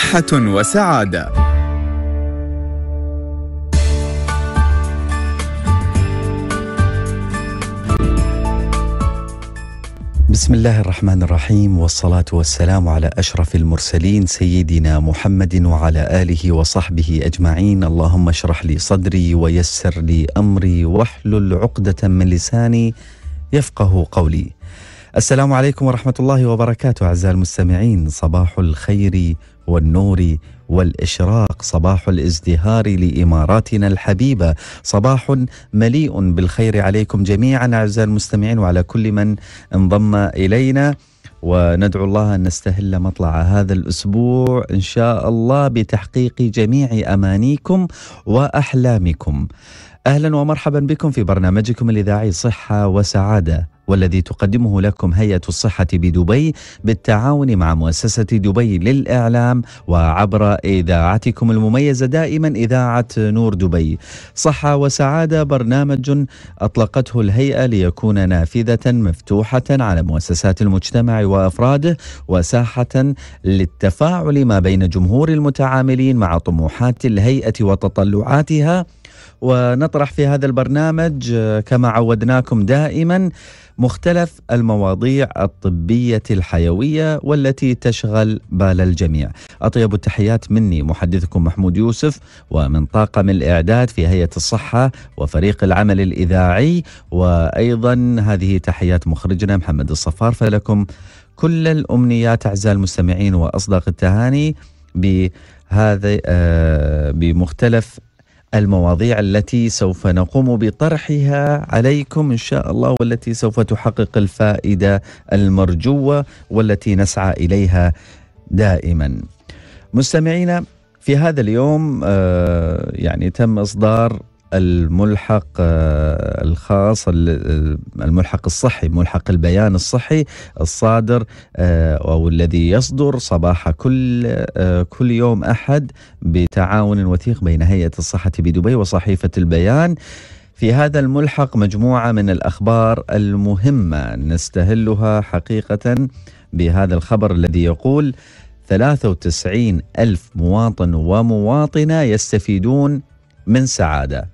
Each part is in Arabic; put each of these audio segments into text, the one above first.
صحة وسعادة بسم الله الرحمن الرحيم والصلاة والسلام على أشرف المرسلين سيدنا محمد وعلى آله وصحبه أجمعين اللهم اشرح لي صدري ويسر لي أمري واحلل عقدة من لساني يفقه قولي السلام عليكم ورحمة الله وبركاته أعزائي المستمعين صباح الخير والنور والاشراق صباح الازدهار لاماراتنا الحبيبه صباح مليء بالخير عليكم جميعا اعزائي المستمعين وعلى كل من انضم الينا وندعو الله ان نستهل مطلع هذا الاسبوع ان شاء الله بتحقيق جميع امانيكم واحلامكم أهلا ومرحبا بكم في برنامجكم الإذاعي صحة وسعادة والذي تقدمه لكم هيئة الصحة بدبي بالتعاون مع مؤسسة دبي للإعلام وعبر إذاعتكم المميزة دائما إذاعة نور دبي صحة وسعادة برنامج أطلقته الهيئة ليكون نافذة مفتوحة على مؤسسات المجتمع وأفراده وساحة للتفاعل ما بين جمهور المتعاملين مع طموحات الهيئة وتطلعاتها ونطرح في هذا البرنامج آه، كما عودناكم دائما مختلف المواضيع الطبيه الحيويه والتي تشغل بال الجميع. اطيب التحيات مني محدثكم محمود يوسف ومن طاقم الاعداد في هيئه الصحه وفريق العمل الاذاعي وايضا هذه تحيات مخرجنا محمد الصفار فلكم كل الامنيات اعزائي المستمعين واصدق التهاني بهذا آه، بمختلف المواضيع التي سوف نقوم بطرحها عليكم ان شاء الله والتي سوف تحقق الفائده المرجوه والتي نسعى اليها دائما. مستمعينا في هذا اليوم آه، يعني تم اصدار الملحق آه، الخاص آه، الملحق الصحي ملحق البيان الصحي الصادر آه، او الذي يصدر صباح كل كل يوم احد بتعاون وثيق بين هيئه الصحه بدبي وصحيفه البيان في هذا الملحق مجموعه من الاخبار المهمه نستهلها حقيقه بهذا الخبر الذي يقول 93 ألف مواطن ومواطنة يستفيدون من سعادة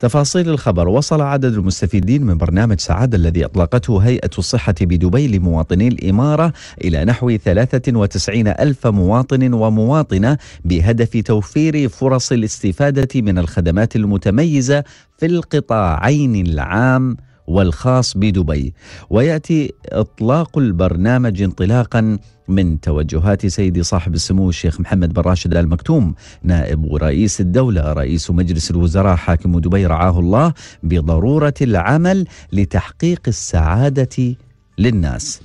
تفاصيل الخبر وصل عدد المستفيدين من برنامج سعادة الذي أطلقته هيئة الصحة بدبي لمواطني الإمارة إلى نحو 93 ألف مواطن ومواطنة بهدف توفير فرص الاستفادة من الخدمات المتميزة في القطاعين العام والخاص بدبي وياتي اطلاق البرنامج انطلاقا من توجهات سيدي صاحب السمو الشيخ محمد بن راشد ال مكتوم نائب رئيس الدوله رئيس مجلس الوزراء حاكم دبي رعاه الله بضروره العمل لتحقيق السعاده للناس.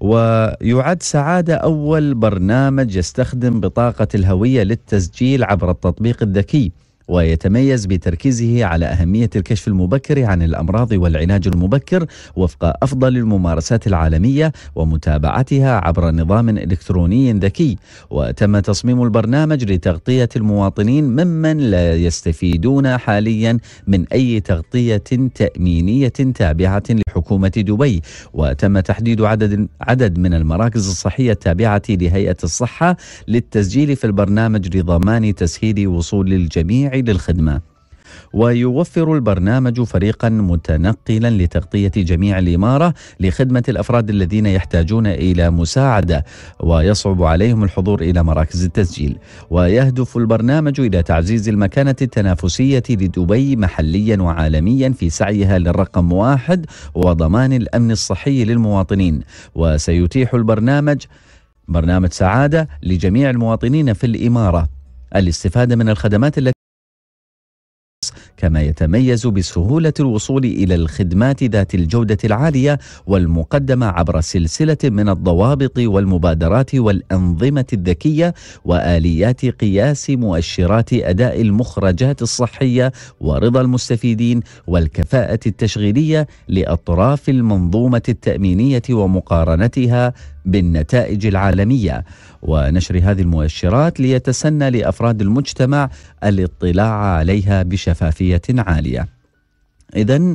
ويعد سعادة أول برنامج يستخدم بطاقة الهوية للتسجيل عبر التطبيق الذكي ويتميز بتركيزه على أهمية الكشف المبكر عن الأمراض والعلاج المبكر وفق أفضل الممارسات العالمية ومتابعتها عبر نظام إلكتروني ذكي وتم تصميم البرنامج لتغطية المواطنين ممن لا يستفيدون حاليا من أي تغطية تأمينية تابعة لحكومة دبي وتم تحديد عدد عدد من المراكز الصحية التابعة لهيئة الصحة للتسجيل في البرنامج لضمان تسهيل وصول الجميع للخدمة ويوفر البرنامج فريقا متنقلا لتغطيه جميع الاماره لخدمه الافراد الذين يحتاجون الى مساعده ويصعب عليهم الحضور الى مراكز التسجيل ويهدف البرنامج الى تعزيز المكانه التنافسيه لدبي محليا وعالميا في سعيها للرقم واحد وضمان الامن الصحي للمواطنين وسيتيح البرنامج برنامج سعاده لجميع المواطنين في الاماره الاستفاده من الخدمات التي كما يتميز بسهولة الوصول إلى الخدمات ذات الجودة العالية والمقدمة عبر سلسلة من الضوابط والمبادرات والأنظمة الذكية وآليات قياس مؤشرات أداء المخرجات الصحية ورضا المستفيدين والكفاءة التشغيلية لأطراف المنظومة التأمينية ومقارنتها بالنتائج العالميه ونشر هذه المؤشرات ليتسنى لافراد المجتمع الاطلاع عليها بشفافيه عاليه. اذا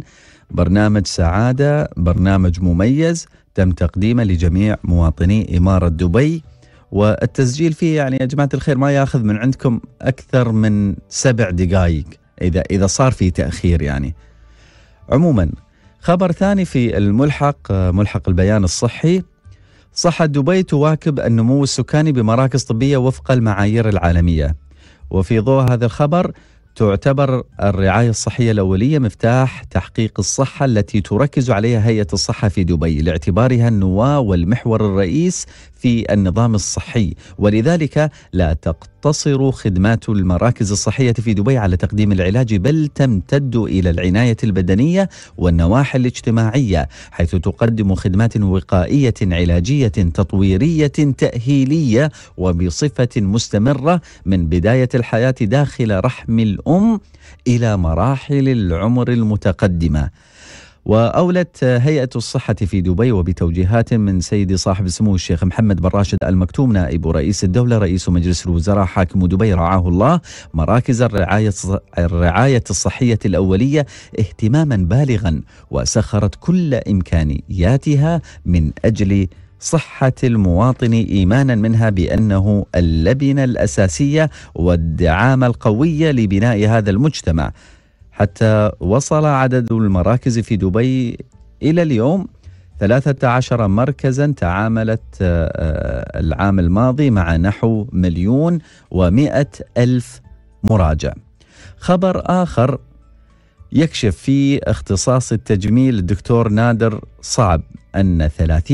برنامج سعاده برنامج مميز تم تقديمه لجميع مواطني اماره دبي والتسجيل فيه يعني يا جماعه الخير ما ياخذ من عندكم اكثر من سبع دقائق اذا اذا صار في تاخير يعني. عموما خبر ثاني في الملحق ملحق البيان الصحي صحة دبي تواكب النمو السكاني بمراكز طبية وفق المعايير العالمية وفي ضوء هذا الخبر تعتبر الرعاية الصحية الأولية مفتاح تحقيق الصحة التي تركز عليها هيئة الصحة في دبي لاعتبارها النواة والمحور الرئيس في النظام الصحي ولذلك لا تقتصر خدمات المراكز الصحية في دبي على تقديم العلاج بل تمتد إلى العناية البدنية والنواحي الاجتماعية حيث تقدم خدمات وقائية علاجية تطويرية تأهيلية وبصفة مستمرة من بداية الحياة داخل رحم الأم إلى مراحل العمر المتقدمة وأولت هيئة الصحة في دبي وبتوجيهات من سيد صاحب السمو الشيخ محمد بن راشد المكتوم نائب رئيس الدولة رئيس مجلس الوزراء حاكم دبي رعاه الله مراكز الرعاية الرعاية الصحية الأولية اهتماما بالغا وسخرت كل إمكانياتها من أجل صحة المواطن إيمانا منها بأنه اللبنة الأساسية والدعامة القوية لبناء هذا المجتمع حتى وصل عدد المراكز في دبي إلى اليوم 13 مركزا تعاملت آه، آه، العام الماضي مع نحو مليون ومئة ألف مراجع خبر آخر يكشف في اختصاص التجميل الدكتور نادر صعب أن 30%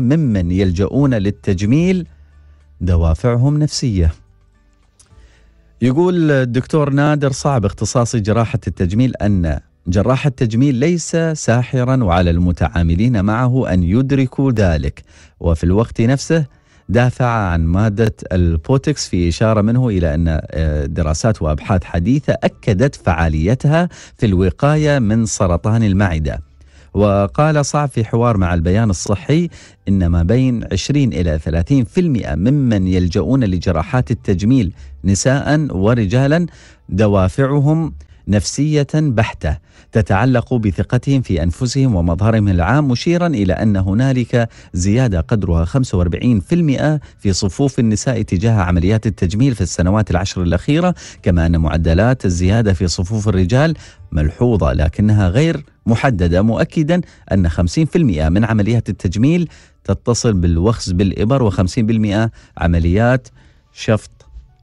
ممن يلجؤون للتجميل دوافعهم نفسيه يقول الدكتور نادر صعب اختصاصي جراحة التجميل أن جراح التجميل ليس ساحرا وعلى المتعاملين معه أن يدركوا ذلك وفي الوقت نفسه دافع عن مادة البوتكس في إشارة منه إلى أن آه، دراسات وأبحاث حديثة أكدت فعاليتها في الوقاية من سرطان المعدة وقال صعب في حوار مع البيان الصحي إن ما بين 20 إلى 30% ممن يلجؤون لجراحات التجميل نساء ورجالا دوافعهم نفسية بحتة تتعلق بثقتهم في أنفسهم ومظهرهم العام مشيرا إلى أن هنالك زيادة قدرها 45% في صفوف النساء تجاه عمليات التجميل في السنوات العشر الأخيرة كما أن معدلات الزيادة في صفوف الرجال ملحوظة لكنها غير محددة مؤكدا أن 50% من عمليات التجميل تتصل بالوخز بالإبر و50% عمليات شفط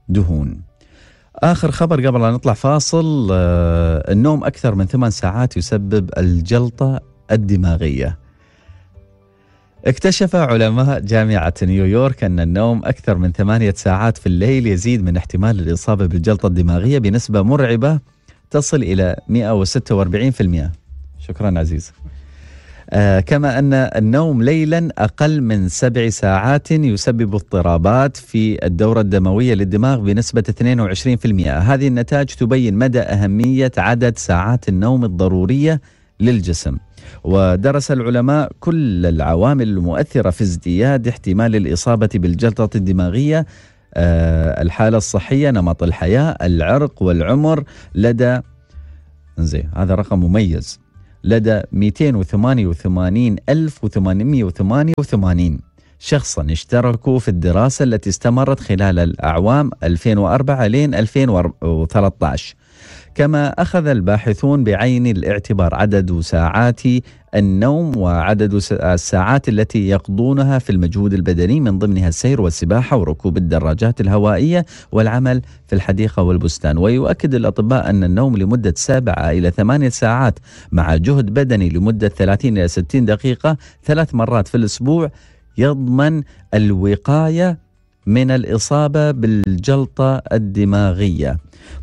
دهون آخر خبر قبل أن نطلع فاصل آه، النوم أكثر من ثمان ساعات يسبب الجلطة الدماغية اكتشف علماء جامعة نيويورك أن النوم أكثر من ثمانية ساعات في الليل يزيد من احتمال الإصابة بالجلطة الدماغية بنسبة مرعبة تصل إلى 146% شكرا عزيز آه، كما أن النوم ليلا أقل من سبع ساعات يسبب اضطرابات في الدورة الدموية للدماغ بنسبة 22% هذه النتائج تبين مدى أهمية عدد ساعات النوم الضرورية للجسم ودرس العلماء كل العوامل المؤثرة في ازدياد احتمال الإصابة بالجلطة الدماغية آه، الحالة الصحية نمط الحياة العرق والعمر لدى زي هذا رقم مميز لدى 288888 شخصا اشتركوا في الدراسة التي استمرت خلال الأعوام 2004 لين 2013 كما أخذ الباحثون بعين الاعتبار عدد ساعات النوم وعدد الساعات التي يقضونها في المجهود البدني من ضمنها السير والسباحه وركوب الدراجات الهوائيه والعمل في الحديقه والبستان ويؤكد الاطباء ان النوم لمده سبعه الى ثمانيه ساعات مع جهد بدني لمده 30 الى 60 دقيقه ثلاث مرات في الاسبوع يضمن الوقايه من الاصابه بالجلطه الدماغيه.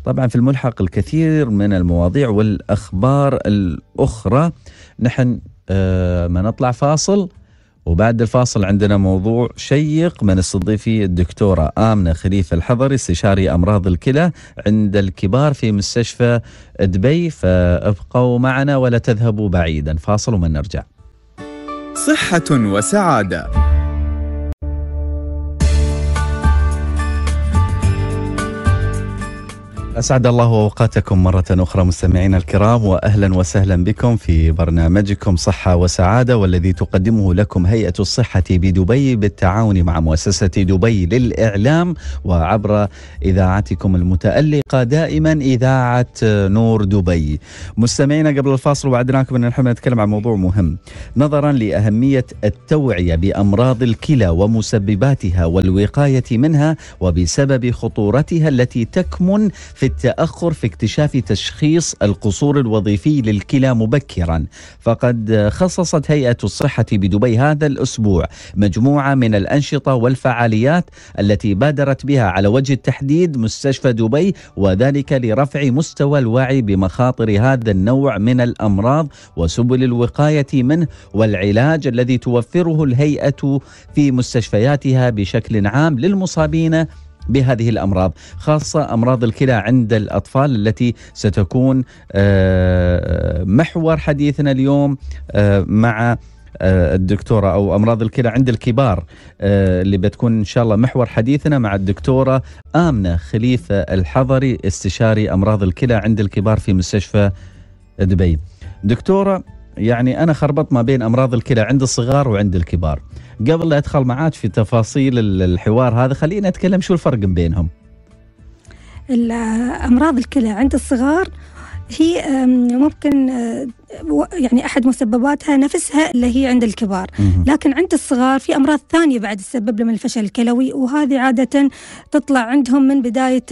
طبعا في الملحق الكثير من المواضيع والاخبار الاخرى نحن آه، ما نطلع فاصل وبعد الفاصل عندنا موضوع شيق من استضيفي الدكتورة آمنة خليفة الحضري استشاري أمراض الكلى عند الكبار في مستشفى دبي فابقوا معنا ولا تذهبوا بعيدا فاصل ومن نرجع صحة وسعادة أسعد الله أوقاتكم مرة أخرى مستمعينا الكرام وأهلا وسهلا بكم في برنامجكم صحة وسعادة والذي تقدمه لكم هيئة الصحة بدبي بالتعاون مع مؤسسة دبي للإعلام وعبر إذاعتكم المتألقة دائما إذاعة نور دبي مستمعينا قبل الفاصل وعدناكم أن نحن نتكلم عن موضوع مهم نظرا لأهمية التوعية بأمراض الكلى ومسبباتها والوقاية منها وبسبب خطورتها التي تكمن في في التاخر في اكتشاف تشخيص القصور الوظيفي للكلى مبكرا فقد خصصت هيئه الصحه بدبي هذا الاسبوع مجموعه من الانشطه والفعاليات التي بادرت بها على وجه التحديد مستشفى دبي وذلك لرفع مستوى الوعي بمخاطر هذا النوع من الامراض وسبل الوقايه منه والعلاج الذي توفره الهيئه في مستشفياتها بشكل عام للمصابين بهذه الامراض، خاصه امراض الكلى عند الاطفال التي ستكون آه، آه، محور حديثنا اليوم آه، مع الدكتوره او امراض الكلى عند الكبار اللي بتكون ان شاء الله محور حديثنا مع الدكتوره امنه خليفه الحضري استشاري امراض الكلى عند الكبار في مستشفى دبي. دكتوره يعني انا خربطت ما بين امراض الكلى عند الصغار وعند الكبار. قبل لا ادخل معاك في تفاصيل الحوار هذا خلينا نتكلم شو الفرق بينهم امراض الكلى عند الصغار هي ممكن يعني احد مسبباتها نفسها اللي هي عند الكبار لكن عند الصغار في امراض ثانيه بعد تسبب لهم الفشل الكلوي وهذه عاده تطلع عندهم من بدايه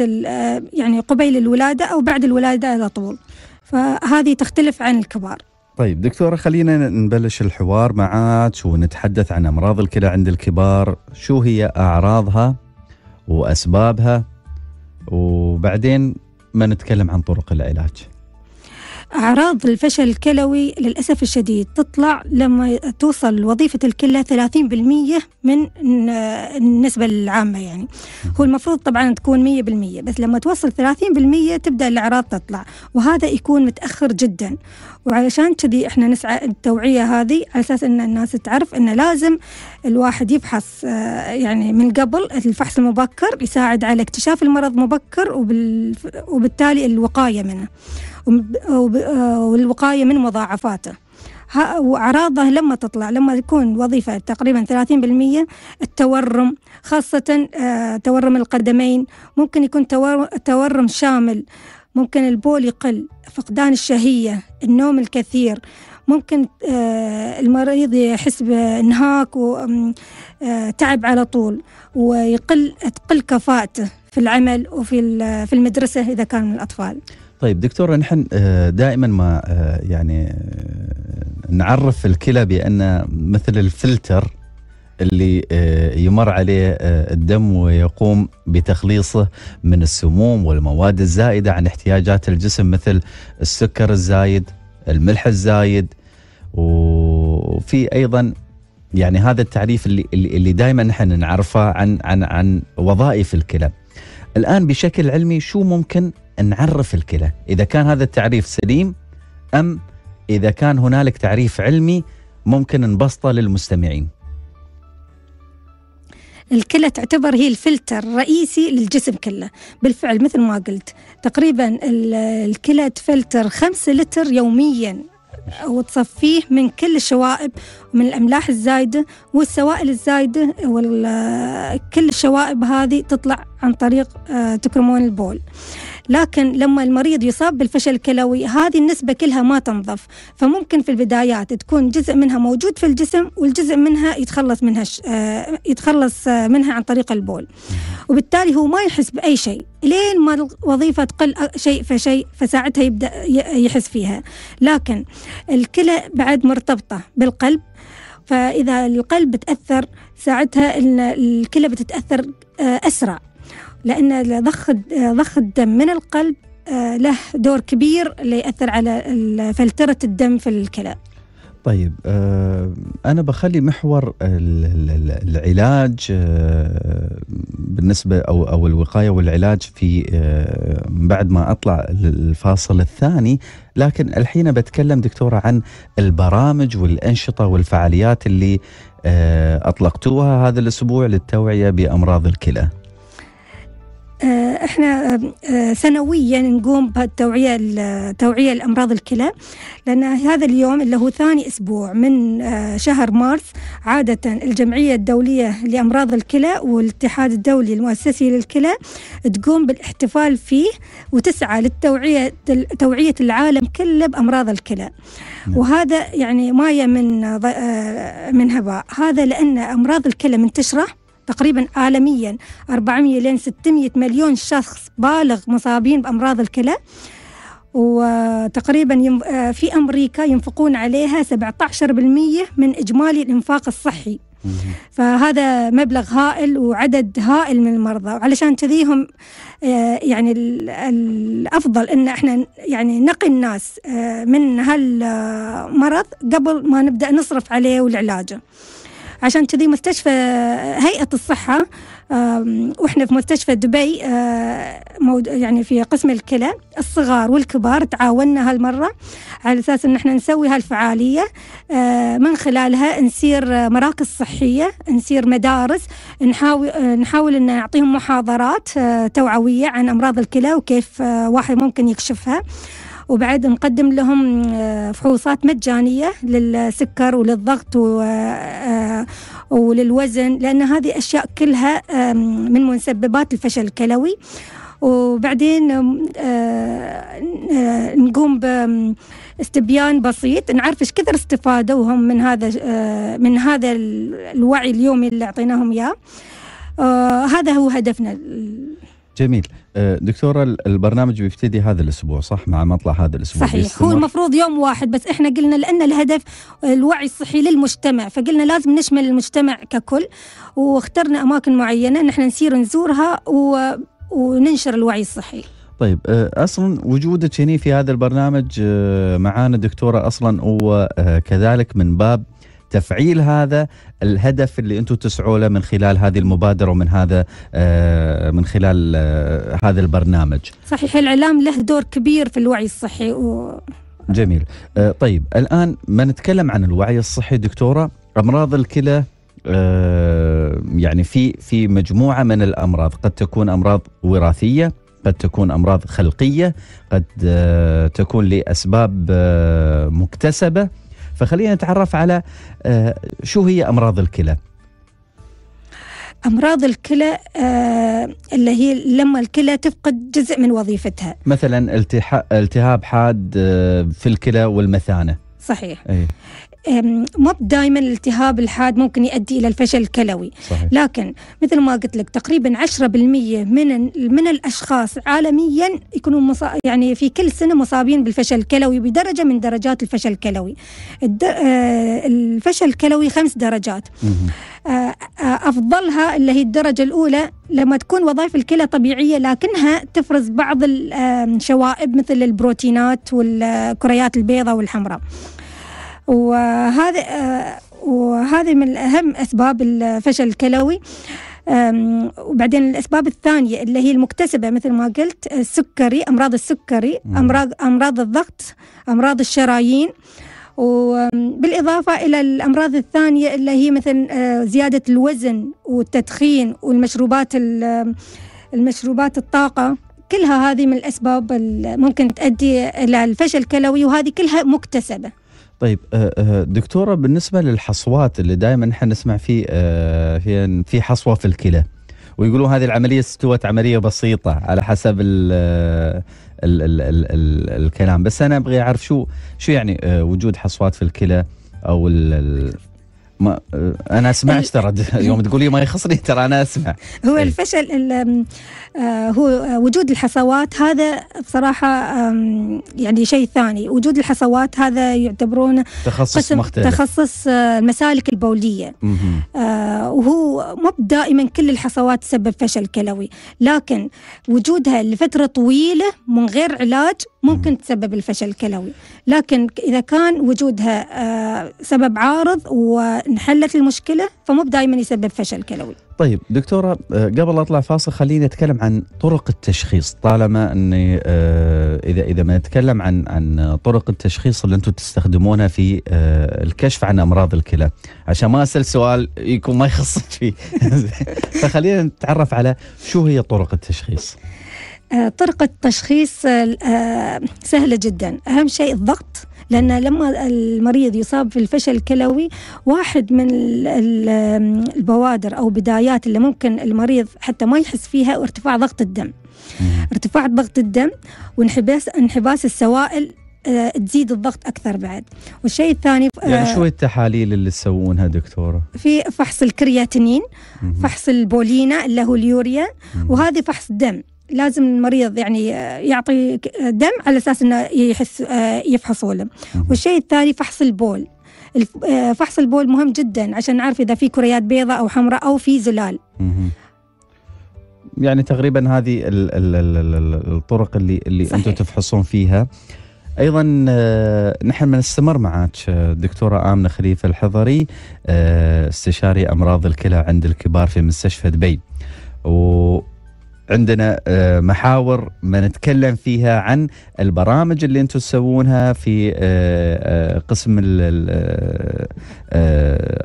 يعني قبيل الولاده او بعد الولاده على طول فهذه تختلف عن الكبار طيب دكتورة خلينا نبلش الحوار معك ونتحدث عن أمراض الكلى عند الكبار شو هي أعراضها وأسبابها وبعدين ما نتكلم عن طرق العلاج أعراض الفشل الكلوي للأسف الشديد تطلع لما توصل وظيفة الكلى 30% من النسبة العامة يعني هو المفروض طبعا تكون 100% بس لما توصل 30% تبدأ الأعراض تطلع وهذا يكون متأخر جدا وعلشان كذي احنا نسعى التوعية هذه على أساس أن الناس تعرف أنه لازم الواحد يفحص آه، يعني من قبل الفحص المبكر يساعد على اكتشاف المرض مبكر وبالتالي الوقاية منه والوقاية من مضاعفاته وأعراضه لما تطلع لما تكون وظيفة تقريبا 30% التورم خاصة آه، تورم القدمين ممكن يكون تورم شامل ممكن البول يقل فقدان الشهية النوم الكثير ممكن آه، المريض يحس بانهاك وتعب آه، على طول ويقل تقل كفاءته في العمل وفي في المدرسة إذا كان من الأطفال طيب دكتور نحن آه، دائما ما آه، يعني آه، نعرف الكلى بان مثل الفلتر اللي يمر عليه الدم ويقوم بتخليصه من السموم والمواد الزائده عن احتياجات الجسم مثل السكر الزايد، الملح الزايد وفي ايضا يعني هذا التعريف اللي اللي دائما نحن نعرفه عن عن عن وظائف الكلى. الآن بشكل علمي شو ممكن نعرف الكلى إذا كان هذا التعريف سليم أم إذا كان هنالك تعريف علمي ممكن نبسطه للمستمعين الكلى تعتبر هي الفلتر الرئيسي للجسم كله بالفعل مثل ما قلت تقريبا الكلى تفلتر 5 لتر يوميا وتصفيه من كل الشوائب ومن الأملاح الزايدة والسوائل الزايدة وكل الشوائب هذه تطلع عن طريق آه، تكرمون البول لكن لما المريض يصاب بالفشل الكلوي هذه النسبة كلها ما تنظف فممكن في البدايات تكون جزء منها موجود في الجسم والجزء منها يتخلص منها آه، يتخلص آه، منها عن طريق البول وبالتالي هو ما يحس بأي شيء لين ما الوظيفة تقل آه، شيء فشيء فساعتها يبدأ يحس فيها لكن الكلى بعد مرتبطة بالقلب فإذا القلب تأثر ساعتها الكلى بتتأثر أسرع لأن ضخ ضخ الدم من القلب آه، له دور كبير ليأثر على فلترة الدم في الكلى طيب آه، أنا بخلي محور العلاج آه، بالنسبة أو أو الوقاية والعلاج في بعد ما أطلع الفاصل الثاني لكن الحين بتكلم دكتورة عن البرامج والأنشطة والفعاليات اللي أطلقتوها هذا الأسبوع للتوعية بأمراض الكلى. آه، احنا آه، سنويا نقوم بالتوعيه توعيه لامراض الكلى لان هذا اليوم اللي هو ثاني اسبوع من آه، شهر مارس عاده الجمعيه الدوليه لامراض الكلى والاتحاد الدولي المؤسسي للكلى تقوم بالاحتفال فيه وتسعى للتوعيه توعيه العالم كله بامراض الكلى نعم. وهذا يعني ما من من هباء هذا لان امراض الكلى منتشره تقريبا عالميا 400 لين 600 مليون شخص بالغ مصابين بأمراض الكلى وتقريبا آه، في أمريكا ينفقون عليها 17% من إجمالي الإنفاق الصحي فهذا مبلغ هائل وعدد هائل من المرضى علشان كذي هم آه، يعني الافضل ان احنا يعني نقي الناس آه، من هالمرض قبل ما نبدا نصرف عليه ولعلاجه. عشان كذي مستشفى هيئة الصحة واحنا في مستشفى دبي آه، يعني في قسم الكلى الصغار والكبار تعاوننا هالمرة على أساس أن احنا نسوي هالفعالية آه، من خلالها نسير مراكز صحية نسير مدارس نحاول آه، نحاول أن نعطيهم محاضرات توعوية عن أمراض الكلى وكيف واحد ممكن يكشفها وبعد نقدم لهم آه، فحوصات مجانية للسكر وللضغط آه، وللوزن لأن هذه أشياء كلها من مسببات الفشل الكلوي وبعدين آه، نقوم باستبيان بسيط نعرف ايش كثر استفادوهم من هذا من هذا الوعي اليومي اللي اعطيناهم اياه هذا هو هدفنا جميل أه، دكتورة البرنامج بيبتدي هذا الأسبوع صح مع مطلع هذا الأسبوع صحيح هو المفروض يوم واحد بس إحنا قلنا لأن الهدف الوعي الصحي للمجتمع فقلنا لازم نشمل المجتمع ككل واخترنا أماكن معينة نحن نسير نزورها و... وننشر الوعي الصحي طيب أه، اصلا وجودك هنا في هذا البرنامج أه، معانا دكتوره اصلا وكذلك من باب تفعيل هذا الهدف اللي انتم تسعوا له من خلال هذه المبادره ومن هذا آه، من خلال آه، هذا البرنامج. صحيح الاعلام له دور كبير في الوعي الصحي و... جميل آه، طيب الان ما نتكلم عن الوعي الصحي دكتوره امراض الكلى يعني في في مجموعه من الامراض قد تكون امراض وراثيه قد تكون امراض خلقيه قد تكون لاسباب مكتسبه فخلينا نتعرف على آه، شو هي أمراض الكلى امراض الكلى الكلي آه، اللي هي لما الكلى تفقد جزء من وظيفتها مثلا التهاب حاد آه، في الكلى والمثانه صحيح إيه. مو دائما الالتهاب الحاد ممكن يؤدي الى الفشل الكلوي صحيح. لكن مثل ما قلت لك تقريبا 10% من من الاشخاص عالميا يكونوا مصا... يعني في كل سنه مصابين بالفشل الكلوي بدرجه من درجات الفشل الكلوي الد... آه الفشل الكلوي خمس درجات آه،, آه افضلها اللي هي الدرجه الاولى لما تكون وظائف الكلى طبيعيه لكنها تفرز بعض الشوائب مثل البروتينات والكريات البيضاء والحمراء. وهذا وهذه من أهم أسباب الفشل الكلوي وبعدين الأسباب الثانية اللي هي المكتسبة مثل ما قلت السكري أمراض السكري أمراض أمراض الضغط أمراض الشرايين وبالإضافة إلى الأمراض الثانية اللي هي مثل زيادة الوزن والتدخين والمشروبات المشروبات الطاقة كلها هذه من الأسباب ممكن تؤدي إلى الفشل الكلوي وهذه كلها مكتسبة طيب آه، آه، دكتوره بالنسبه للحصوات اللي دائما احنا نسمع فيه آه، في في حصوه في الكلى ويقولون هذه العمليه استوت عمليه بسيطه على حسب الـ الـ الـ الـ الـ الكلام بس انا ابغى اعرف شو شو يعني وجود حصوات في الكلى او الـ ما انا ايش ترى يوم تقولي ما يخصني ترى انا اسمع هو أي. الفشل آه، هو وجود الحصوات هذا بصراحه يعني شيء ثاني وجود الحصوات هذا يعتبرون تخصص مختلف تخصص آه، المسالك البوليه آه، وهو مو دائما كل الحصوات تسبب فشل كلوي لكن وجودها لفتره طويله من غير علاج ممكن تسبب الفشل الكلوي لكن إذا كان وجودها آه، سبب عارض وانحلت المشكلة فمو دائما يسبب فشل كلوي طيب دكتورة آه، قبل أطلع فاصل خليني أتكلم عن طرق التشخيص طالما أني آه، إذا إذا ما نتكلم عن عن طرق التشخيص اللي أنتم تستخدمونها في الكشف عن أمراض الكلى عشان ما أسأل سؤال يكون ما يخصك فيه فخلينا نتعرف على شو هي طرق التشخيص آه، طرق التشخيص آه، آه، سهلة جدا أهم شيء الضغط لأن لما المريض يصاب في الفشل الكلوي واحد من البوادر أو بدايات اللي ممكن المريض حتى ما يحس فيها ارتفاع ضغط الدم ارتفاع ضغط الدم وانحباس انحباس السوائل تزيد الضغط اكثر بعد والشيء الثاني يعني شو التحاليل اللي تسوونها دكتوره في فحص الكرياتينين فحص البولينا اللي هو اليوريا وهذه فحص دم لازم المريض يعني يعطي دم على اساس انه يحس يفحصوا له والشيء الثاني فحص البول فحص البول مهم جدا عشان نعرف اذا في كريات بيضاء او حمراء او في زلال يعني تقريبا هذه الطرق اللي اللي انتم تفحصون فيها ايضا آه، نحن بنستمر معك آه، دكتوره امنه خليفه الحضري آه، استشاري امراض الكلى عند الكبار في مستشفى دبي عندنا آه، محاور ما نتكلم فيها عن البرامج اللي انتم تسوونها في آه، آه، قسم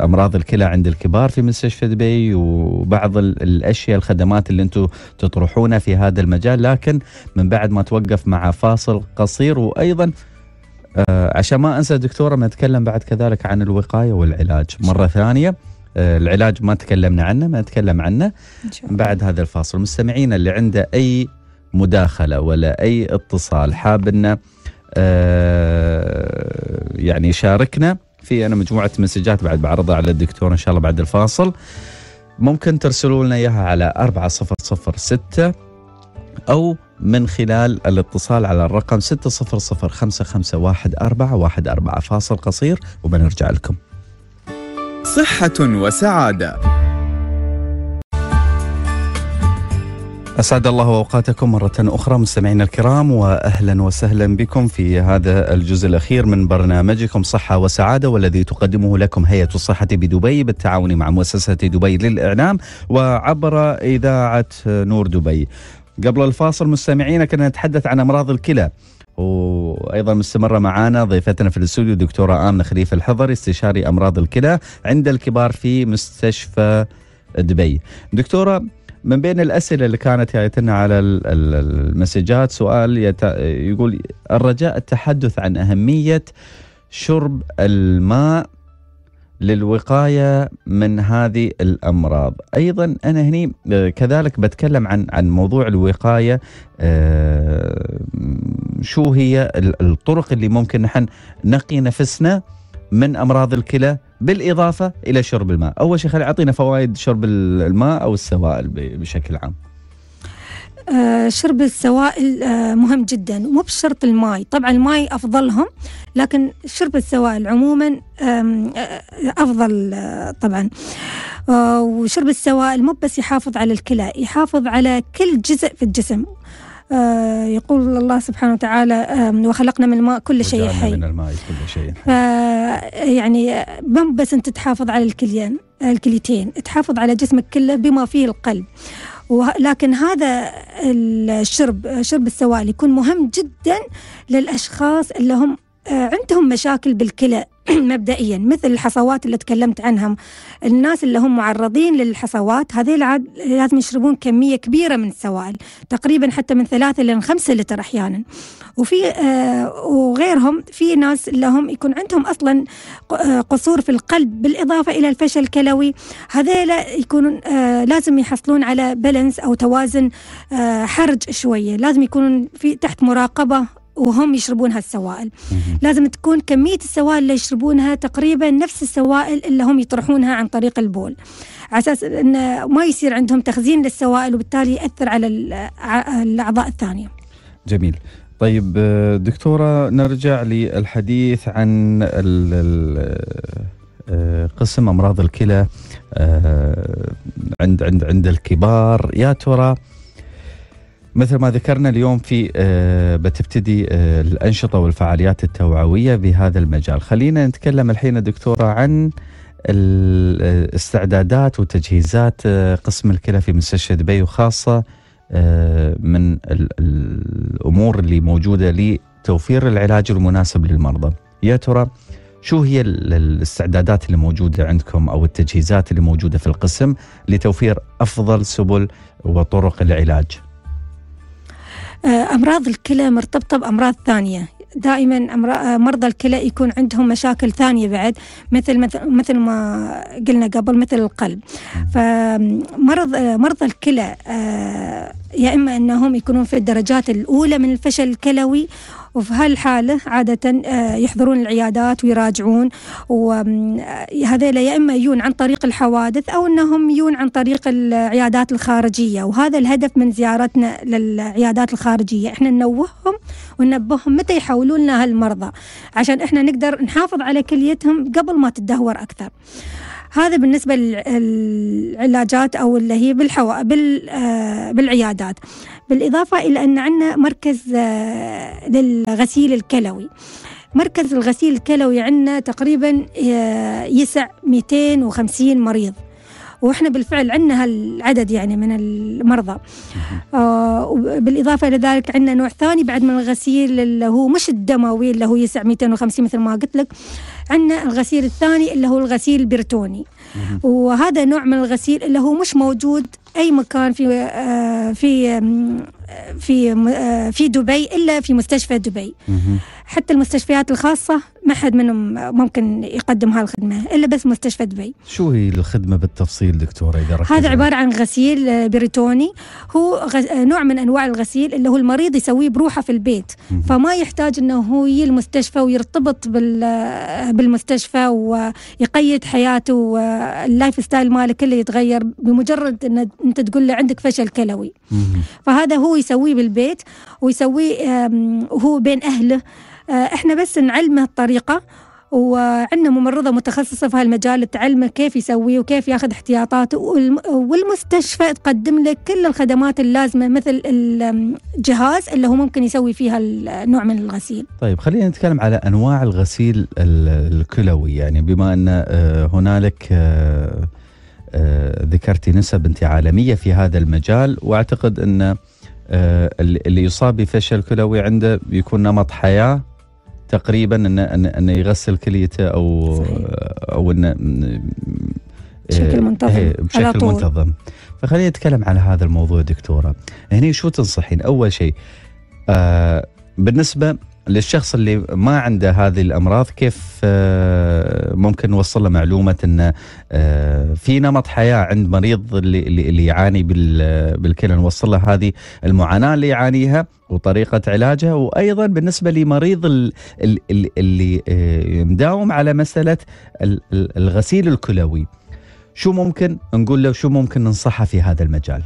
امراض الكلى عند الكبار في مستشفى دبي وبعض الاشياء الخدمات اللي انتم تطرحونها في هذا المجال لكن من بعد ما توقف مع فاصل قصير وايضا عشان ما انسى دكتوره نتكلم بعد كذلك عن الوقايه والعلاج مره ثانيه آه، العلاج ما تكلمنا عنه ما نتكلم عنه بعد هذا الفاصل مستمعينا اللي عنده أي مداخلة ولا أي اتصال حاب أنه آه، يعني شاركنا في أنا مجموعة مسجات بعد بعرضها على الدكتور إن شاء الله بعد الفاصل ممكن ترسلوا لنا إياها على 4006 أو من خلال الاتصال على الرقم 600 فاصل قصير وبنرجع لكم صحة وسعادة. أسعد الله أوقاتكم مرة أخرى مستمعينا الكرام وأهلا وسهلا بكم في هذا الجزء الأخير من برنامجكم صحة وسعادة والذي تقدمه لكم هيئة الصحة بدبي بالتعاون مع مؤسسة دبي للإعلام وعبر إذاعة نور دبي. قبل الفاصل مستمعينا كنا نتحدث عن أمراض الكلى. وايضا مستمره معنا ضيفتنا في الاستوديو دكتوره امنه خليفه الحضري استشاري امراض الكلى عند الكبار في مستشفى دبي. دكتوره من بين الاسئله اللي كانت جايتنا على المسجات سؤال يت... يقول الرجاء التحدث عن اهميه شرب الماء للوقايه من هذه الامراض، ايضا انا هني آه، كذلك بتكلم عن عن موضوع الوقايه آه، شو هي الطرق اللي ممكن نحن نقي نفسنا من امراض الكلى بالاضافه الى شرب الماء، اول شيء خلي اعطينا فوائد شرب الماء او السوائل بشكل عام. آه، شرب السوائل آه، مهم جدا مو بشرط الماي طبعا الماي أفضلهم لكن شرب السوائل عموما آه، أفضل طبعا وشرب السوائل مو بس يحافظ على الكلى يحافظ على كل جزء في الجسم يقول الله سبحانه وتعالى وخلقنا من الماء كل شيء حي من الماء كل شيء يعني مو بس انت تحافظ على الكليين الكليتين تحافظ على جسمك كله بما فيه القلب ولكن هذا الشرب شرب السوائل يكون مهم جدا للأشخاص اللي هم آه، عندهم مشاكل بالكلى مبدئيا مثل الحصوات اللي تكلمت عنها الناس اللي هم معرضين للحصوات هذه عاد لازم يشربون كمية كبيرة من السوائل تقريبا حتى من ثلاثة إلى خمسة لتر أحيانا وفي آه، وغيرهم في ناس لهم يكون عندهم اصلا آه، قصور في القلب بالاضافه الى الفشل الكلوي هذيلا يكونون آه، لازم يحصلون على بالانس او توازن حرج شويه لازم يكونون في تحت مراقبه وهم يشربون هالسوائل لازم تكون كمية السوائل اللي يشربونها تقريبا نفس السوائل اللي هم يطرحونها عن طريق البول على أساس أن ما يصير عندهم تخزين للسوائل وبالتالي يأثر على الأعضاء الثانية جميل طيب آه، دكتورة نرجع للحديث عن آه، قسم أمراض الكلى آه، عند عند عند الكبار يا ترى مثل ما ذكرنا اليوم في بتبتدي الأنشطة والفعاليات التوعوية بهذا المجال خلينا نتكلم الحين دكتورة عن الاستعدادات وتجهيزات قسم الكلى في مستشفى دبي وخاصة آه، من الامور اللي موجوده لتوفير العلاج المناسب للمرضى. يا ترى شو هي الاستعدادات اللي موجوده عندكم او التجهيزات اللي موجوده في القسم لتوفير افضل سبل وطرق العلاج؟ آه، امراض الكلى مرتبطه بامراض ثانيه دائما مرضى الكلى يكون عندهم مشاكل ثانية بعد مثل مثل, ما قلنا قبل مثل القلب فمرض مرضى الكلى آه، يا إما أنهم يكونون في الدرجات الأولى من الفشل الكلوي وفي هالحالة عادة آه، يحضرون العيادات ويراجعون وهذيلا آه، يا إما يجون عن طريق الحوادث أو أنهم يجون عن طريق العيادات الخارجية وهذا الهدف من زيارتنا للعيادات الخارجية إحنا ننوههم وننبههم متى يحولون لنا هالمرضى عشان إحنا نقدر نحافظ على كليتهم قبل ما تدهور أكثر هذا بالنسبة للعلاجات أو اللي هي بالحوا... بال... آه، بالعيادات بالإضافة إلى أن عندنا مركز آه، للغسيل الكلوي مركز الغسيل الكلوي عندنا تقريبا آه، يسع 250 مريض واحنا بالفعل عندنا هالعدد يعني من المرضى آه، وبالاضافه بالاضافه الى ذلك عندنا نوع ثاني بعد من الغسيل اللي هو مش الدموي اللي هو يسع 250 مثل ما قلت لك عندنا الغسيل الثاني اللي هو الغسيل البرتوني وهذا نوع من الغسيل اللي هو مش موجود اي مكان في آه، في في آه، في دبي الا في مستشفى دبي حتى المستشفيات الخاصه ما حد منهم ممكن يقدم هالخدمه الا بس مستشفى دبي شو هي الخدمه بالتفصيل دكتوره اذا هذا عباره عن غسيل آه، بريتوني هو نوع من انواع الغسيل اللي هو المريض يسويه بروحه في البيت فما يحتاج انه هو يجي المستشفى ويرتبط بالمستشفى ويقيد حياته واللايف ستايل ماله كله يتغير بمجرد انه انت تقول له عندك فشل كلوي فهذا هو يسويه بالبيت ويسويه هو بين اهله آه، احنا بس نعلمه الطريقه وعندنا ممرضة متخصصة في هالمجال تعلمه كيف يسوي وكيف ياخذ احتياطاته والمستشفى تقدم له كل الخدمات اللازمة مثل الجهاز اللي هو ممكن يسوي فيها النوع من الغسيل طيب خلينا نتكلم على أنواع الغسيل الكلوي يعني بما أن آه، هنالك آه، آه، ذكرتي نسب انت عالميه في هذا المجال واعتقد ان آه، اللي يصاب بفشل كلوي عنده بيكون نمط حياه تقريبا انه انه يغسل كليته او صحيح. او انه بشكل آه، منتظم إيه، بشكل منتظم فخلينا نتكلم على هذا الموضوع دكتوره هنا شو تنصحين اول شيء آه بالنسبه للشخص اللي ما عنده هذه الامراض كيف آه، ممكن نوصل له معلومه ان آه، في نمط حياه عند مريض اللي اللي يعاني بالكلى نوصل له هذه المعاناه اللي يعانيها وطريقه علاجها وايضا بالنسبه لمريض اللي آه، مداوم على مساله الغسيل الكلوي شو ممكن نقول له شو ممكن ننصحه في هذا المجال؟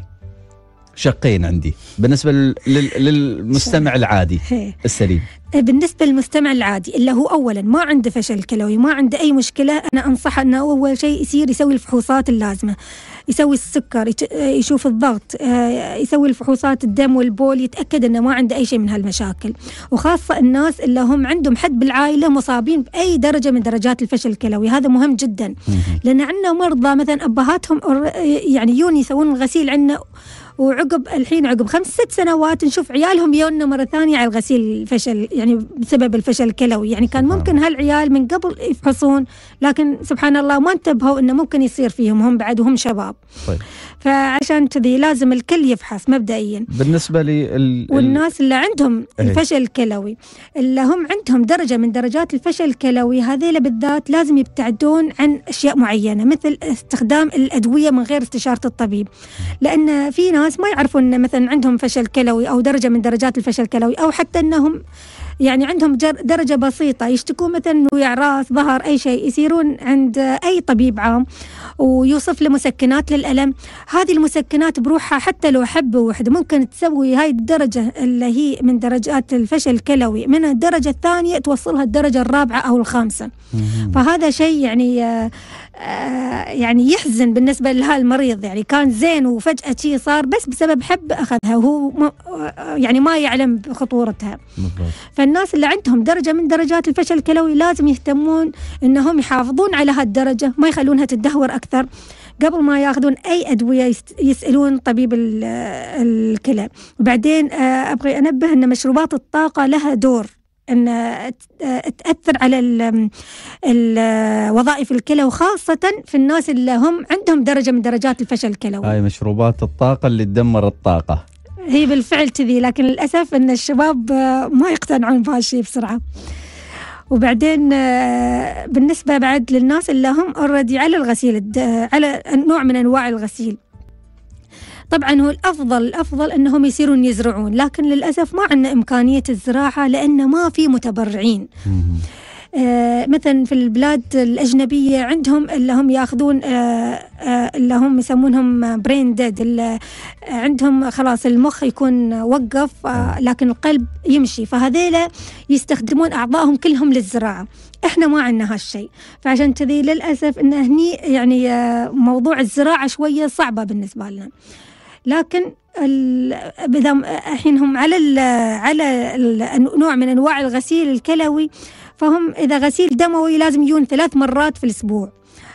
شقين عندي بالنسبة للمستمع العادي السليم إيه، بالنسبة للمستمع العادي اللي هو أولا ما عنده فشل كلوي ما عنده أي مشكلة أنا أنصحه أنه أول شيء يصير يسوي الفحوصات اللازمة يسوي السكر يشوف الضغط آه، يسوي الفحوصات الدم والبول يتأكد أنه ما عنده أي شيء من هالمشاكل وخاصة الناس اللي هم عندهم حد بالعائلة مصابين بأي درجة من درجات الفشل الكلوي هذا مهم جدا لأن عندنا مرضى مثلا أبهاتهم يعني يون يسوون الغسيل عندنا وعقب الحين عقب خمس ست سنوات نشوف عيالهم يونا مرة ثانية على الغسيل الفشل يعني بسبب الفشل الكلوي يعني كان ممكن هالعيال من قبل يفحصون لكن سبحان الله ما انتبهوا انه ممكن يصير فيهم هم بعد وهم شباب طيب. فعشان كذي لازم الكل يفحص مبدئيا بالنسبة لل والناس اللي عندهم ايه. الفشل الكلوي اللي هم عندهم درجة من درجات الفشل الكلوي هذيلا بالذات لازم يبتعدون عن أشياء معينة مثل استخدام الأدوية من غير استشارة الطبيب لأن في ناس الناس ما يعرفون مثلا عندهم فشل كلوي أو درجة من درجات الفشل الكلوي أو حتى أنهم يعني عندهم درجة بسيطة يشتكون مثلا ويع راس ظهر أي شيء يسيرون عند أي طبيب عام ويوصف له مسكنات للألم هذه المسكنات بروحها حتى لو حبة واحدة ممكن تسوي هاي الدرجة اللي هي من درجات الفشل الكلوي من الدرجة الثانية توصلها الدرجة الرابعة أو الخامسة فهذا شيء يعني آه، آه، يعني يحزن بالنسبة لها المريض يعني كان زين وفجأة شيء صار بس بسبب حب أخذها وهو يعني ما يعلم بخطورتها فالناس اللي عندهم درجة من درجات الفشل الكلوي لازم يهتمون أنهم يحافظون على هالدرجة ما يخلونها تدهور أكثر قبل ما ياخذون اي ادويه يسالون طبيب الكلى وبعدين آه، ابغي انبه ان مشروبات الطاقه لها دور ان تاثر على ال ال وظائف الكلى وخاصه في الناس اللي هم عندهم درجه من درجات الفشل الكلوي. هاي مشروبات الطاقه اللي تدمر الطاقه. هي بالفعل كذي لكن للاسف ان الشباب ما يقتنعون بهالشيء بسرعه. وبعدين بالنسبة بعد للناس اللي هم اوريدي على الغسيل على نوع من أنواع الغسيل طبعا هو الافضل الافضل انهم يصيرون يزرعون لكن للاسف ما عندنا امكانيه الزراعه لان ما في متبرعين آه مثلا في البلاد الأجنبية عندهم اللي هم ياخذون آه آه اللي هم يسمونهم برين ديد عندهم خلاص المخ يكون وقف آه، لكن القلب يمشي فهذيلا يستخدمون أعضائهم كلهم للزراعة احنا ما عندنا هالشيء فعشان كذي للأسف ان هني يعني آه، موضوع الزراعة شوية صعبة بالنسبة لنا لكن اذا الحين هم على الـ على الـ نوع من انواع الغسيل الكلوي فهم اذا غسيل دموي لازم يجون ثلاث مرات في الاسبوع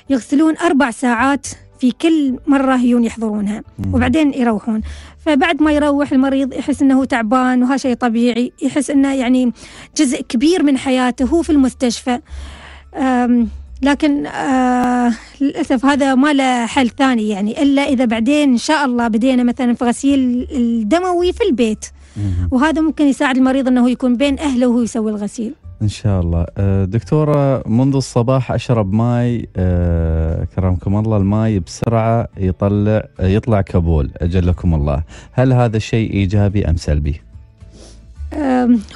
يغسلون اربع ساعات في كل مرة هيون يحضرونها وبعدين يروحون فبعد ما يروح المريض يحس انه تعبان وهذا شيء طبيعي يحس انه يعني جزء كبير من حياته هو في المستشفى لكن آه للاسف هذا ما له حل ثاني يعني الا اذا بعدين ان شاء الله بدينا مثلا في غسيل الدموي في البيت وهذا ممكن يساعد المريض انه يكون بين اهله وهو يسوي الغسيل ان شاء الله آه، دكتوره منذ الصباح اشرب ماي آه، كرمكم الله الماي بسرعه يطلع يطلع كبول اجلكم الله هل هذا شيء ايجابي ام سلبي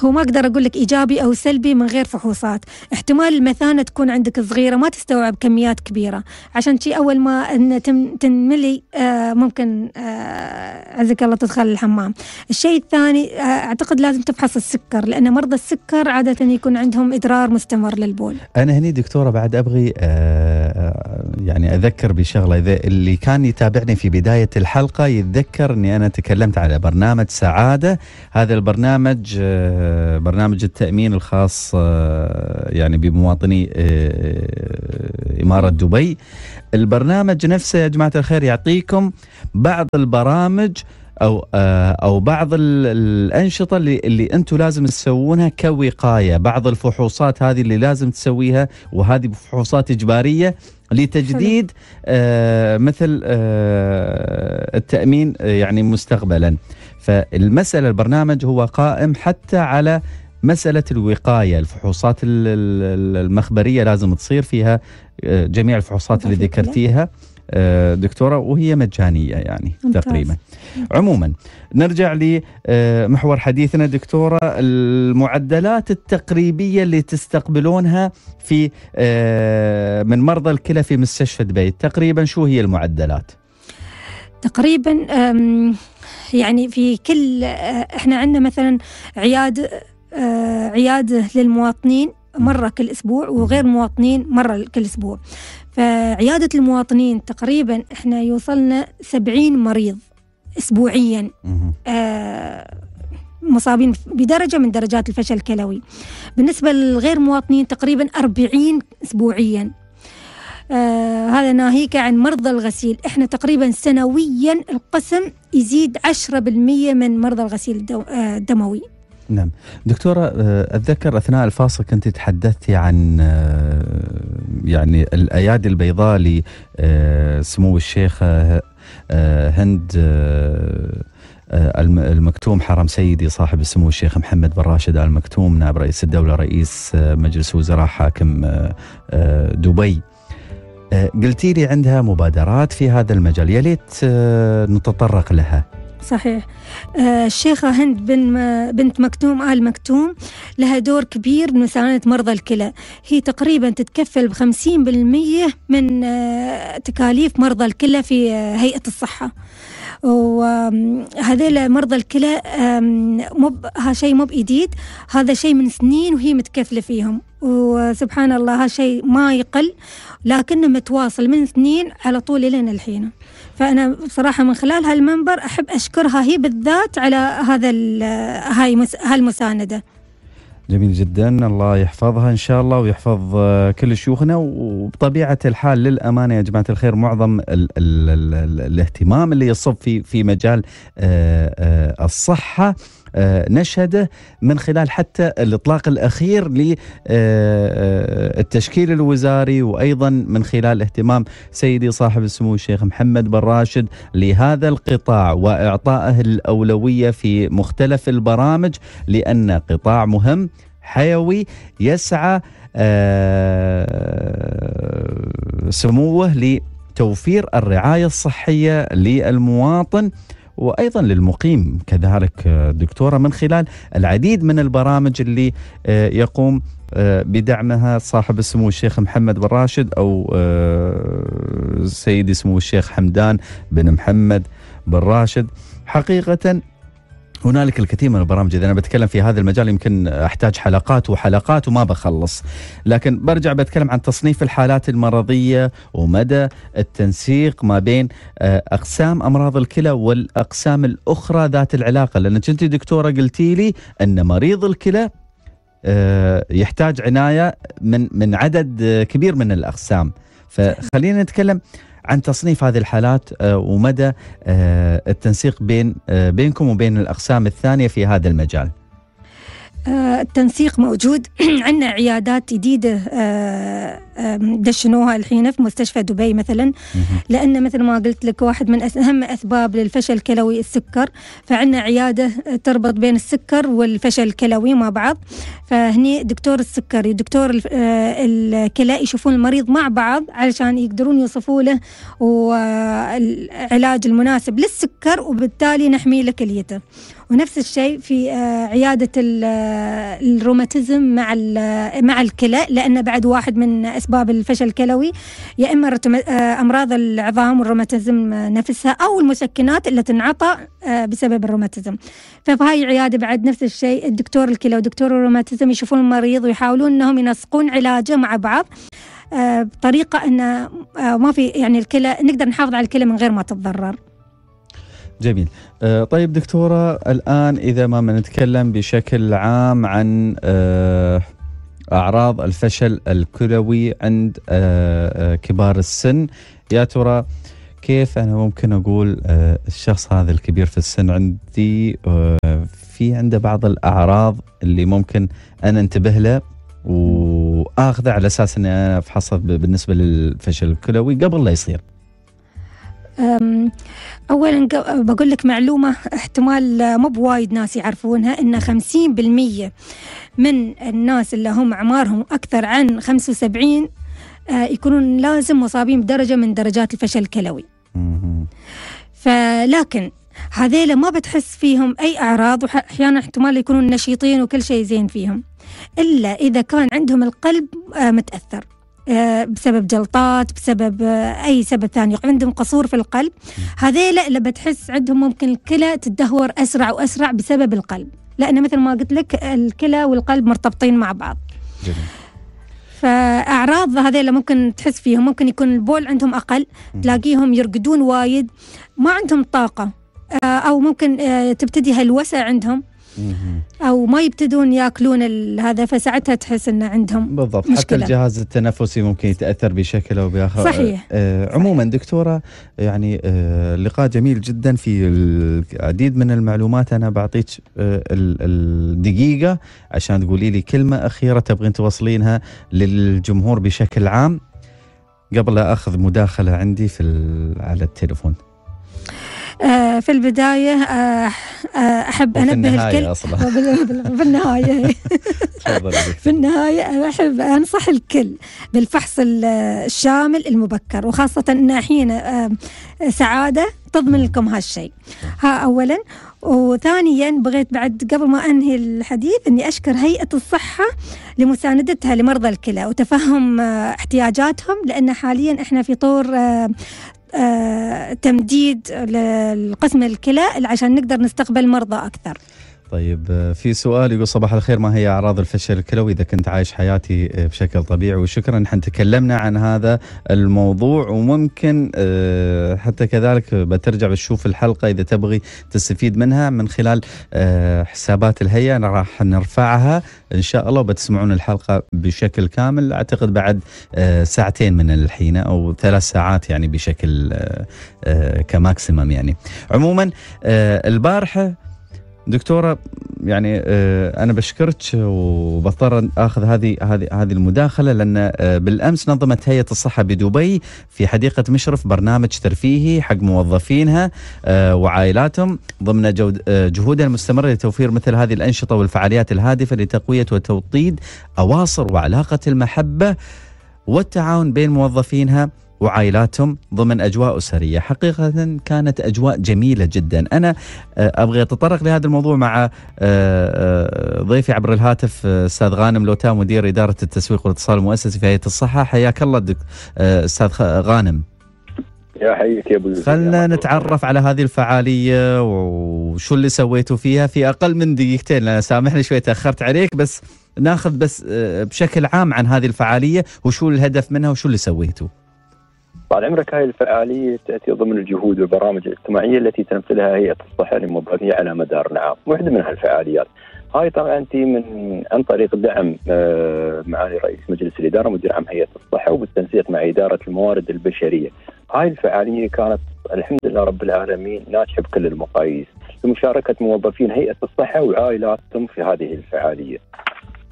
هو ما اقدر اقول لك ايجابي او سلبي من غير فحوصات، احتمال المثانه تكون عندك صغيره ما تستوعب كميات كبيره، عشان شي اول ما ان تنملي أه، ممكن أه، عزك الله تدخل الحمام. الشيء الثاني أه، اعتقد لازم تفحص السكر لان مرضى السكر عاده يكون عندهم ادرار مستمر للبول. انا هني دكتوره بعد ابغي يعني اذكر بشغله اذا اللي كان يتابعني في بدايه الحلقه يتذكر اني انا تكلمت على برنامج سعاده، هذا البرنامج برنامج آه، برنامج التامين الخاص آه، يعني بمواطني آه، اماره دبي البرنامج نفسه يا جماعه الخير يعطيكم بعض البرامج او او بعض الانشطه اللي اللي انتم لازم تسوونها كوقايه، بعض الفحوصات هذه اللي لازم تسويها وهذه فحوصات اجباريه لتجديد آه مثل آه التامين يعني مستقبلا. فالمسألة البرنامج هو قائم حتى على مسألة الوقاية الفحوصات المخبرية لازم تصير فيها آه، جميع الفحوصات اللي ذكرتيها آه، دكتوره وهي مجانيه يعني ممتاز. تقريبا عموما نرجع لمحور آه، حديثنا دكتوره المعدلات التقريبيه اللي تستقبلونها في من مرضى الكلى في مستشفى دبي تقريبا شو هي المعدلات تقريبا يعني في كل آه، احنا عندنا مثلا عياد آه، عياده للمواطنين مرة كل أسبوع وغير مواطنين مرة كل أسبوع فعيادة المواطنين تقريبا إحنا يوصلنا سبعين مريض أسبوعيا آه، مصابين بدرجة من درجات الفشل الكلوي بالنسبة للغير مواطنين تقريبا أربعين أسبوعيا آه هذا ناهيك عن مرضى الغسيل احنا تقريبا سنويا القسم يزيد 10% من مرضى الغسيل آه، الدموي نعم دكتورة آه، أتذكر أثناء الفاصل كنت تحدثتي عن آه، يعني الأيادي البيضاء لسمو الشيخة هند المكتوم حرم سيدي صاحب السمو الشيخ محمد بن راشد آل مكتوم نائب رئيس الدولة رئيس مجلس وزراء حاكم دبي قلتي لي عندها مبادرات في هذا المجال يا ليت آه، نتطرق لها صحيح آه، الشيخة هند بن بنت مكتوم آل مكتوم لها دور كبير بمساعدة مرضى الكلى هي تقريبا تتكفل بخمسين بالمية من آه، تكاليف مرضى الكلى في هيئة الصحة وهذه مرضى الكلى مو شيء مو بجديد هذا شيء من سنين وهي متكفله فيهم وسبحان الله هالشيء ما يقل لكنه متواصل من سنين على طول لين الحين فأنا بصراحة من خلال هالمنبر أحب أشكرها هي بالذات على هذا هاي هالمساندة جميل جدا الله يحفظها ان شاء الله ويحفظ آه، كل شيوخنا وبطبيعه الحال للامانه يا جماعه الخير معظم ال ال ال ال الاهتمام اللي يصب في في مجال آه، آه، الصحه آه، نشهده من خلال حتى الاطلاق الاخير للتشكيل آه، آه، الوزاري وايضا من خلال اهتمام سيدي صاحب السمو الشيخ محمد بن راشد لهذا القطاع واعطائه الاولويه في مختلف البرامج لان قطاع مهم حيوي يسعى سموه لتوفير الرعايه الصحيه للمواطن وايضا للمقيم كذلك آه، دكتوره من خلال العديد من البرامج اللي آه، يقوم آه، بدعمها صاحب السمو الشيخ محمد بن راشد او سيدي سمو الشيخ حمدان بن محمد بن راشد حقيقه هنالك الكثير من البرامج اذا انا بتكلم في هذا المجال يمكن احتاج حلقات وحلقات وما بخلص لكن برجع بتكلم عن تصنيف الحالات المرضيه ومدى التنسيق ما بين آه، اقسام امراض الكلى والاقسام الاخرى ذات العلاقه لانك انت دكتوره قلتي لي ان مريض الكلى آه، يحتاج عنايه من من عدد كبير من الاقسام فخلينا نتكلم عن تصنيف هذه الحالات آه، ومدى آه، التنسيق بين آه، بينكم وبين الاقسام الثانيه في هذا المجال. التنسيق موجود عندنا عيادات جديدة آه، آه، دشنوها الحين في مستشفى دبي مثلا لأن مثل ما قلت لك واحد من أهم أسباب للفشل الكلوي السكر فعندنا عيادة تربط بين السكر والفشل الكلوي مع بعض فهني دكتور السكري ودكتور آه، الكلى يشوفون المريض مع بعض علشان يقدرون يوصفوا له والعلاج المناسب للسكر وبالتالي نحمي له كليته ونفس الشيء في آه، عيادة آه، الروماتيزم مع آه، مع الكلى لأن بعد واحد من أسباب الفشل الكلوي يا إما أمراض العظام والروماتيزم نفسها أو المسكنات اللي تنعطى بسبب الروماتيزم ففي هاي العيادة بعد نفس الشيء الدكتور الكلى ودكتور الروماتيزم يشوفون المريض ويحاولون أنهم ينسقون علاجه مع بعض بطريقة أن ما في يعني الكلى نقدر نحافظ على الكلى من غير ما تتضرر جميل آه، طيب دكتورة الآن إذا ما بنتكلم بشكل عام عن آه، أعراض الفشل الكلوي عند آه، كبار السن يا ترى كيف أنا ممكن أقول الشخص هذا الكبير في السن عندي في عنده بعض الأعراض اللي ممكن أنا انتبه له وآخذه على أساس أني أنا أفحصه بالنسبة للفشل الكلوي قبل لا يصير أولا بقول لك معلومة احتمال مو بوايد ناس يعرفونها إن 50% من الناس اللي هم أعمارهم أكثر عن 75 آه، يكونون لازم مصابين بدرجة من درجات الفشل الكلوي فلكن هذيلا ما بتحس فيهم أي أعراض وأحيانا احتمال يكونون نشيطين وكل شيء زين فيهم إلا إذا كان عندهم القلب آه، متأثر آه، بسبب جلطات بسبب آه، أي سبب ثاني عندهم قصور في القلب هذيلا اللي بتحس عندهم ممكن الكلى تدهور أسرع وأسرع بسبب القلب لأن مثل ما قلت لك الكلى والقلب مرتبطين مع بعض جميل. فاعراض هذيلا ممكن تحس فيهم ممكن يكون البول عندهم اقل تلاقيهم يرقدون وايد ما عندهم طاقه آه، او ممكن تبتدي هلوسه عندهم او ما يبتدون ياكلون هذا فساعتها تحس ان عندهم بالضبط مشكلة. حتى الجهاز التنفسي ممكن يتاثر بشكل او باخر صحيح آه, آه، عموما دكتوره يعني آه لقاء جميل جدا في العديد من المعلومات انا بعطيك آه الدقيقه عشان تقولي لي كلمه اخيره تبغين توصلينها للجمهور بشكل عام قبل لا اخذ مداخله عندي في على التليفون آه، في البداية آه، آه، أحب أنبه الكل في النهاية في النهاية أحب أنصح الكل بالفحص الشامل المبكر وخاصة أن حين سعادة تضمن لكم هالشيء ها أولا وثانيا بغيت بعد قبل ما أنهي الحديث أني أشكر هيئة الصحة لمساندتها لمرضى الكلى وتفهم احتياجاتهم لأن حاليا إحنا في طور آه، تمديد للقسم الكلى عشان نقدر نستقبل مرضى أكثر طيب آه، في سؤال يقول صباح الخير ما هي اعراض الفشل الكلوي اذا كنت عايش حياتي آه، بشكل طبيعي وشكرا احنا تكلمنا عن هذا الموضوع وممكن آه، حتى كذلك بترجع بتشوف الحلقه اذا تبغي تستفيد منها من خلال حسابات الهيئه راح نرفعها ان شاء الله وبتسمعون الحلقه بشكل كامل اعتقد بعد ساعتين من الحين او ثلاث ساعات يعني بشكل كماكسيمم يعني عموما البارحه دكتوره يعني آه، انا بشكرك وبضطر اخذ هذه هذه هذه المداخله لان آه، بالامس نظمت هيئه الصحه بدبي في حديقه مشرف برنامج ترفيهي حق موظفينها آه، وعائلاتهم ضمن جهودها المستمره لتوفير مثل هذه الانشطه والفعاليات الهادفه لتقويه وتوطيد اواصر وعلاقه المحبه والتعاون بين موظفينها وعائلاتهم ضمن اجواء اسريه، حقيقه كانت اجواء جميله جدا، انا آه، ابغى اتطرق لهذا الموضوع مع آه، آه، ضيفي عبر الهاتف استاذ غانم لوتا مدير اداره التسويق والاتصال المؤسسي في هيئه الصحه، حياك الله استاذ غانم. يا حيك يا ابو خلنا نتعرف على هذه الفعاليه وشو اللي سويتوا فيها في اقل من دقيقتين لأ سامحني شوي تاخرت عليك بس ناخذ بس بشكل عام عن هذه الفعاليه وشو الهدف منها وشو اللي سويتوا بعد عمرك هاي الفعالية تأتي ضمن الجهود والبرامج الاجتماعية التي تنفذها هيئة الصحة للمبرمية على مدار العام واحدة من هالفعاليات هاي طبعا انت من عن طريق دعم آه، معالي رئيس مجلس الإدارة مدير عام هيئة الصحة وبالتنسيق مع إدارة الموارد البشرية هاي الفعالية كانت الحمد لله رب العالمين ناجحة بكل المقاييس لمشاركة موظفين هيئة الصحة وعائلاتهم في هذه الفعالية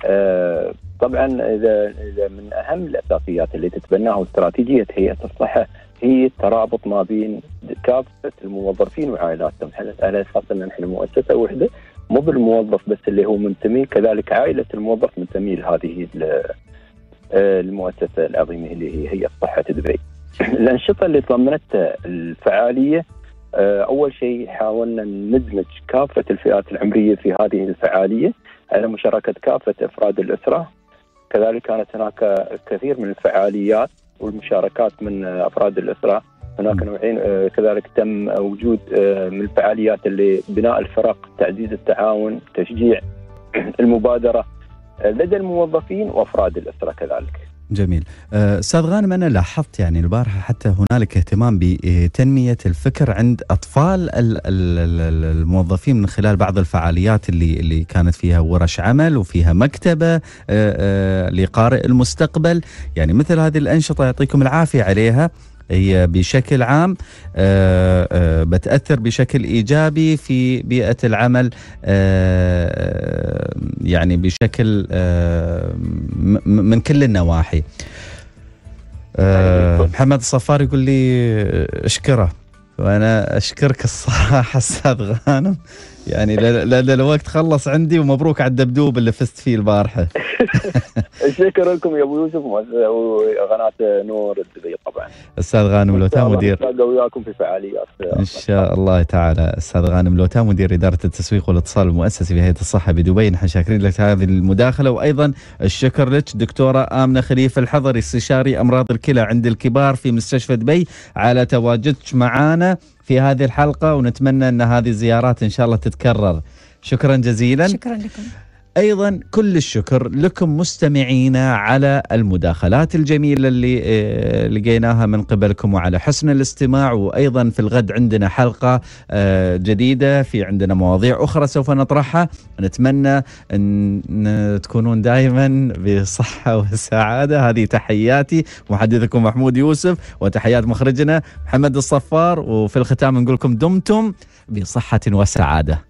آه، طبعا اذا اذا من اهم الاساسيات اللي تتبناها استراتيجيه هيئه الصحه هي الترابط ما بين كافه الموظفين وعائلاتهم على اساس ان احنا مؤسسه وحده مو بالموظف بس اللي هو منتمي كذلك عائله الموظف منتمي لهذه آه، المؤسسه العظيمه اللي هي هيئه صحه دبي. الانشطه اللي ضمنتها الفعاليه آه، اول شيء حاولنا ندمج كافه الفئات العمريه في هذه الفعاليه على مشاركه كافه افراد الاسره كذلك كانت هناك الكثير من الفعاليات والمشاركات من افراد الاسره هناك نوعين آه، كذلك تم وجود آه، من الفعاليات اللي بناء الفرق تعزيز التعاون تشجيع المبادره آه، لدى الموظفين وافراد الاسره كذلك جميل آه، استاذ غانم انا لاحظت يعني البارحه حتى هنالك اهتمام بتنميه الفكر عند اطفال الموظفين من خلال بعض الفعاليات اللي اللي كانت فيها ورش عمل وفيها مكتبه آه، آه، لقارئ المستقبل يعني مثل هذه الانشطه يعطيكم العافيه عليها هي بشكل عام آه، آه، بتأثر بشكل إيجابي في بيئة العمل آه، يعني بشكل من كل النواحي محمد الصفار يقول لي اشكره وانا اشكرك الصراحه استاذ غانم يعني لا الوقت خلص عندي ومبروك على الدبدوب اللي فزت فيه البارحه شكرا لكم يا ابو يوسف وقناه نور الدبي طبعا استاذ غانم لوتا مدير وياكم في فعاليات ان شاء الله تعالى استاذ غانم لوتا مدير اداره التسويق والاتصال المؤسسي في هيئه الصحه بدبي نحن شاكرين لك هذه المداخله وايضا الشكر لك دكتوره امنه خليفه الحضري استشاري امراض الكلى عند الكبار في مستشفى دبي على تواجدك معنا في هذه الحلقة ونتمنى أن هذه الزيارات إن شاء الله تتكرر شكرا جزيلا شكرا لكم ايضا كل الشكر لكم مستمعينا على المداخلات الجميله اللي آه، لقيناها من قبلكم وعلى حسن الاستماع وايضا في الغد عندنا حلقه آه، جديده في عندنا مواضيع اخرى سوف نطرحها نتمنى ان تكونون دائما بصحه وسعاده هذه تحياتي محدثكم محمود يوسف وتحيات مخرجنا محمد الصفار وفي الختام نقول لكم دمتم بصحه وسعاده